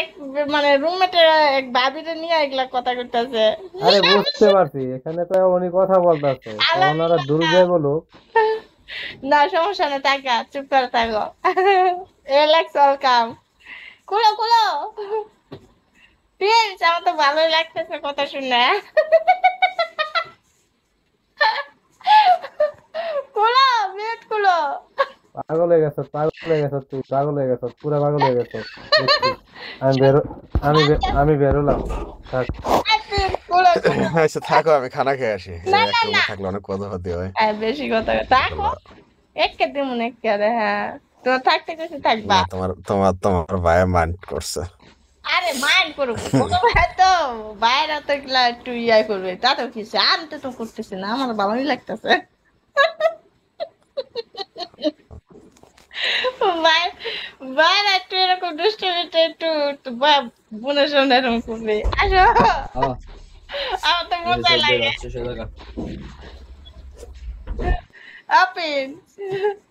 এক মানে রুমমেটের এক ভাবিরে নিয়ে এগুলা কথা করতেছে আরে বুঝতে পারছি এখানে তো উনি কথা বলতাছে ওনারা বলো না সমস্যা না টাকা চুপ করে থাকো রিল্যাক্স ওয়েলকাম কুলো কুলো আমার তো ভালোই লাগতেছে কথা শুনে পাগল হয়ে গেছ পাগল হয়ে গেছ তুই পাগল হয়ে গেছ পুরো পাগল হয়ে গেছ আমি বেরো আমি আমি বেরোলাম থাক আচ্ছা থাকো আমি খানা খেয়ে আসি থাকলে অনেক কথা হতে হয় হ্যাঁ, বেশি কথা থাকো কে দিন মনে করে হ্যাঁ তোমার থাকতে কিছু থাকবা তোমার তোমার তোমার ভাই মাইন্ড করছে আরে মাইন্ড করুক তো বাইরে তো একটু ইয়া করবে তা তো কিছু আমি তো করতেছি না আমার ভালোই লাগতেছে Baratira cu duștele te tu, tu, bă, bună și unde nu cu vei. Așa. Ah. Am te mută la e. Apin.